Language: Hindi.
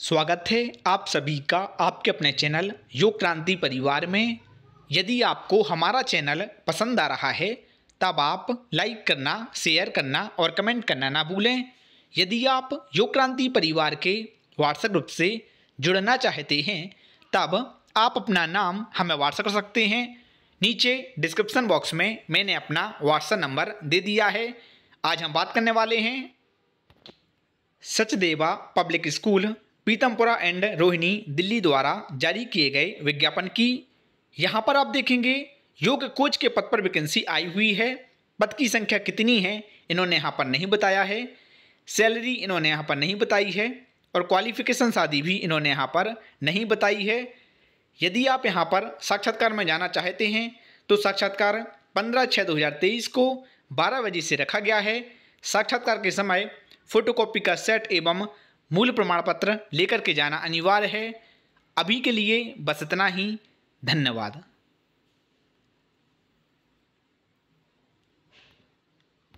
स्वागत है आप सभी का आपके अपने चैनल योग क्रांति परिवार में यदि आपको हमारा चैनल पसंद आ रहा है तब आप लाइक करना शेयर करना और कमेंट करना ना भूलें यदि आप योग क्रांति परिवार के व्हाट्सएप ग्रुप से जुड़ना चाहते हैं तब आप अपना नाम हमें व्हाट्सएप कर सकते हैं नीचे डिस्क्रिप्शन बॉक्स में मैंने अपना व्हाट्सएप नंबर दे दिया है आज हम बात करने वाले हैं Sachdeva public school Pitampura and Rohini Delhi द्वारा जारी किए गए विज्ञापन की यहाँ पर आप देखेंगे योग कोच के पद पर वैकेंसी आई हुई है पद की संख्या कितनी है इन्होंने यहाँ पर नहीं बताया है सैलरी इन्होंने यहाँ पर नहीं बताई है और क्वालिफिकेशन शादी भी इन्होंने यहाँ पर नहीं बताई है यदि आप यहाँ पर साक्षात्कार में जाना चाहते हैं तो साक्षात्कार पंद्रह छः दो हज़ार तेईस को बारह बजे से रखा गया है साक्षात्कार के समय फोटोकॉपी का सेट एवं मूल प्रमाण पत्र लेकर के जाना अनिवार्य है अभी के लिए बस इतना ही धन्यवाद